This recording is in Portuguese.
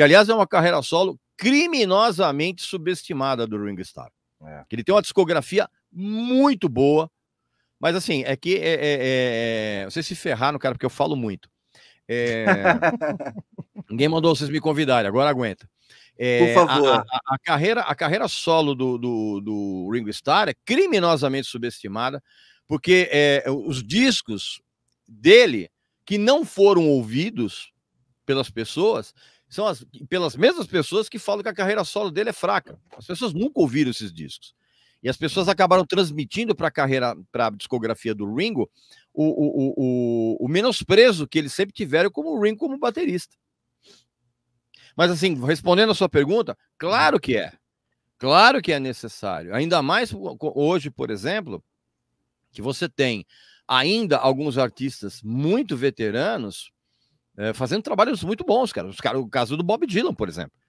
que aliás é uma carreira solo criminosamente subestimada do Ringo Starr. É. Que ele tem uma discografia muito boa, mas assim, é que é, é, é, é você se ferrar no cara, porque eu falo muito. É, ninguém mandou vocês me convidarem, agora aguenta. Por favor. A, a, a, carreira, a carreira solo do, do, do Ringo Starr é criminosamente subestimada, porque os discos dele que não foram ouvidos pelas pessoas são as, pelas mesmas pessoas que falam que a carreira solo dele é fraca. As pessoas nunca ouviram esses discos. E as pessoas acabaram transmitindo para a carreira, para a discografia do Ringo, o, o, o, o, menosprezo que eles sempre tiveram como Ringo como baterista. Mas assim, respondendo a sua pergunta, claro que é. Claro que é necessário. Ainda mais hoje, por exemplo, que você tem ainda alguns artistas muito veteranos é, fazendo trabalhos muito bons, cara. Os cara. O caso do Bob Dylan, por exemplo.